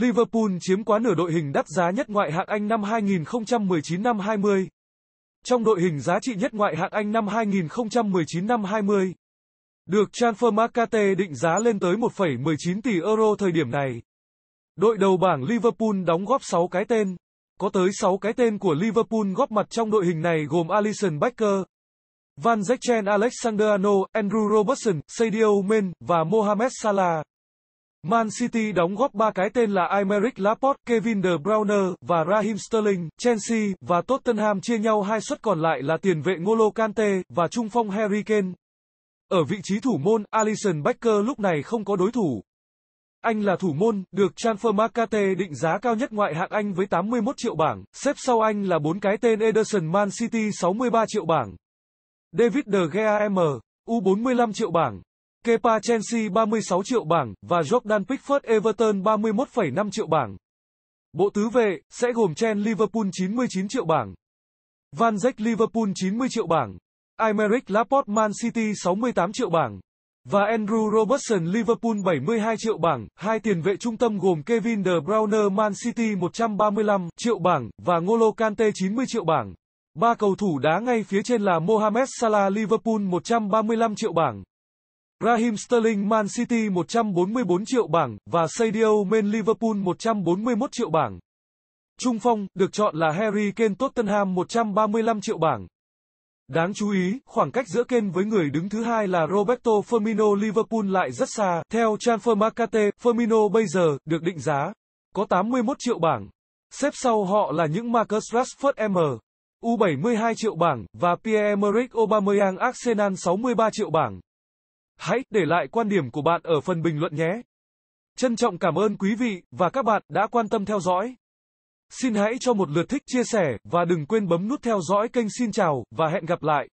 Liverpool chiếm quá nửa đội hình đắt giá nhất ngoại hạng Anh năm 2019 năm 20. Trong đội hình giá trị nhất ngoại hạng Anh năm 2019 năm 20, được Transfermarkt định giá lên tới 1,19 tỷ euro thời điểm này. Đội đầu bảng Liverpool đóng góp 6 cái tên. Có tới 6 cái tên của Liverpool góp mặt trong đội hình này gồm Alisson Becker, Van Zeken Alexander-Arnold, Andrew Robertson, Sadio Mane và Mohamed Salah. Man City đóng góp ba cái tên là Aymeric Laporte, Kevin De Bruyne và Raheem Sterling, Chelsea và Tottenham chia nhau hai suất còn lại là tiền vệ Ngolo Kante và trung phong Harry Kane. Ở vị trí thủ môn, Alisson Becker lúc này không có đối thủ. Anh là thủ môn, được Transfer Markate định giá cao nhất ngoại hạng Anh với 81 triệu bảng, xếp sau anh là bốn cái tên Ederson Man City 63 triệu bảng. David De Gea M, U45 triệu bảng, Kepa Chelsea 36 triệu bảng và Jordan Pickford Everton 31,5 triệu bảng. Bộ tứ vệ sẽ gồm Chen Liverpool 99 triệu bảng, Van Dijk Liverpool 90 triệu bảng, Aymeric Laporte Man City 68 triệu bảng và Andrew Robertson Liverpool 72 triệu bảng, hai tiền vệ trung tâm gồm Kevin De Bruyne Man City 135 triệu bảng và Ngolo Kante 90 triệu bảng. Ba cầu thủ đá ngay phía trên là Mohamed Salah Liverpool 135 triệu bảng. Raheem Sterling Man City 144 triệu bảng và Sadio Man Liverpool 141 triệu bảng. Trung phong được chọn là Harry Kane Tottenham 135 triệu bảng. Đáng chú ý, khoảng cách giữa Kane với người đứng thứ hai là Roberto Firmino Liverpool lại rất xa. Theo Transfermarkt, Firmino bây giờ được định giá có 81 triệu bảng. Xếp sau họ là những Marcus Rashford M U72 triệu bảng và Pierre-Emerick Aubameyang Arsenal 63 triệu bảng. Hãy để lại quan điểm của bạn ở phần bình luận nhé. Trân trọng cảm ơn quý vị và các bạn đã quan tâm theo dõi. Xin hãy cho một lượt thích chia sẻ và đừng quên bấm nút theo dõi kênh Xin chào và hẹn gặp lại.